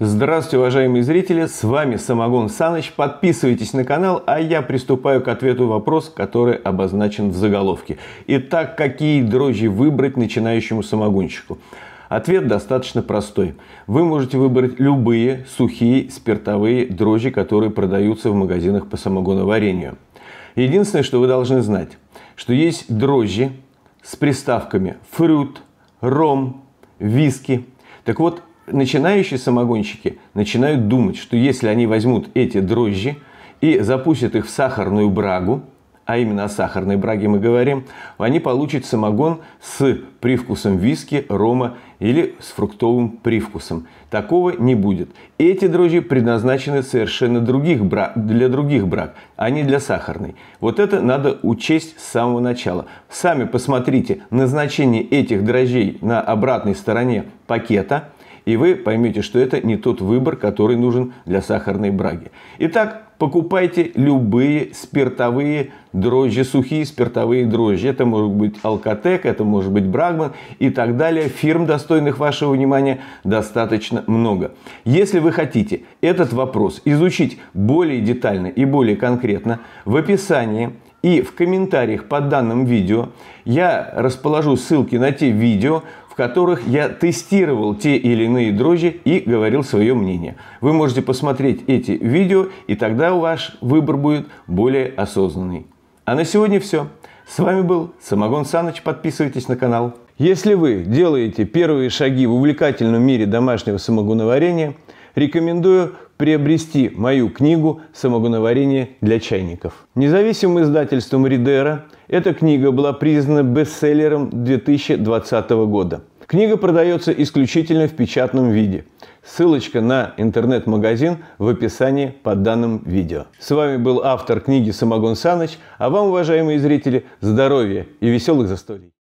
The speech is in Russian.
Здравствуйте, уважаемые зрители, с вами Самогон Саныч. Подписывайтесь на канал, а я приступаю к ответу вопрос, который обозначен в заголовке. Итак, какие дрожжи выбрать начинающему самогонщику? Ответ достаточно простой. Вы можете выбрать любые сухие спиртовые дрожжи, которые продаются в магазинах по самогоноварению. Единственное, что вы должны знать, что есть дрожжи с приставками фрут, ром, виски. Так вот, начинающие самогонщики начинают думать, что если они возьмут эти дрожжи и запустят их в сахарную брагу, а именно о сахарной браге мы говорим, они получат самогон с привкусом виски, рома или с фруктовым привкусом. Такого не будет. Эти дрожжи предназначены совершенно других брак, для других брак, а не для сахарной. Вот это надо учесть с самого начала. Сами посмотрите назначение этих дрожжей на обратной стороне пакета – и вы поймете, что это не тот выбор, который нужен для сахарной браги. Итак, покупайте любые спиртовые дрожжи, сухие спиртовые дрожжи. Это может быть Алкотек, это может быть Брагман и так далее. Фирм, достойных вашего внимания, достаточно много. Если вы хотите этот вопрос изучить более детально и более конкретно, в описании и в комментариях под данным видео я расположу ссылки на те видео, в которых я тестировал те или иные дрожжи и говорил свое мнение. Вы можете посмотреть эти видео, и тогда ваш выбор будет более осознанный. А на сегодня все. С вами был Самогон Саныч. Подписывайтесь на канал. Если вы делаете первые шаги в увлекательном мире домашнего самогоноварения, рекомендую приобрести мою книгу «Самогоноварение для чайников». Независимым издательством «Ридера» эта книга была признана бестселлером 2020 года. Книга продается исключительно в печатном виде. Ссылочка на интернет-магазин в описании под данным видео. С вами был автор книги «Самогон Саныч», а вам, уважаемые зрители, здоровья и веселых застолий.